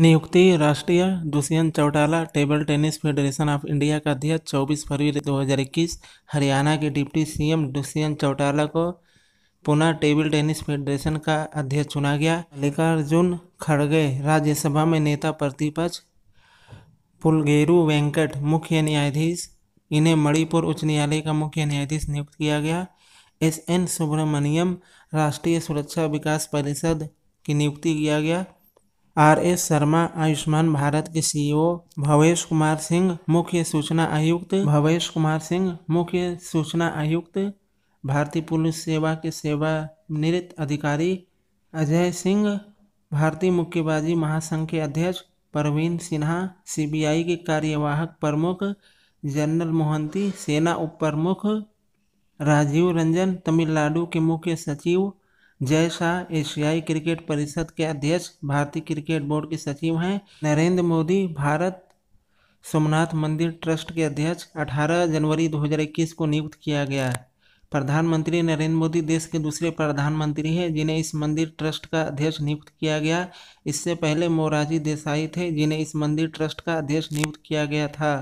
नियुक्ति राष्ट्रीय Dushyant Chautala table tennis federation of India का अध्यक्ष 24 फरवरी 2021 हरियाणा के डिप्टी सीएम दुष्यंत चौटाला को पुनः टेबल टेनिस फेडरेशन का अध्यक्ष चुना गया मल्लिकार्जुन खड़गे राज्यसभा में नेता प्रतिपक्ष पुलगेरू वेंकट मुख्य न्यायाधीश इन्हें मणिपुर उच्च न्यायालय का मुख्य न्यायाधीश नियुक्त किया गया एस एन सुब्रमण्यम राष्ट्रीय सुरक्षा विकास परिषद की नियुक्ति किया गया आर एस शर्मा आयुष्मान भारत के सीईओ e भवेश कुमार सिंह मुख्य सूचना आयुक्त भवेश कुमार सिंह मुख्य सूचना आयुक्त भारतीय पुलिस सेवा के सेवा निरत अधिकारी अजय सिंह भारतीय मुक्केबाजी महासंघ के अध्यक्ष परवीन सिन्हा सीबीआई के कार्यवाहक प्रमुख जनरल मोहंती सेना उप प्रमुख राजीव रंजन तमिलनाडु के मुख्य सचिव जय शाह एशियाई क्रिकेट परिषद के अध्यक्ष भारतीय क्रिकेट बोर्ड के सचिव हैं नरेंद्र मोदी भारत सोमनाथ मंदिर ट्रस्ट के अध्यक्ष 18 जनवरी 2021 को नियुक्त किया गया है प्रधानमंत्री नरेंद्र मोदी देश के दूसरे प्रधानमंत्री हैं जिन्हें इस मंदिर ट्रस्ट का अध्यक्ष नियुक्त किया गया इससे पहले मोराजी देसाई थे जिन्हें इस मंदिर ट्रस्ट का अध्यक्ष नियुक्त किया गया था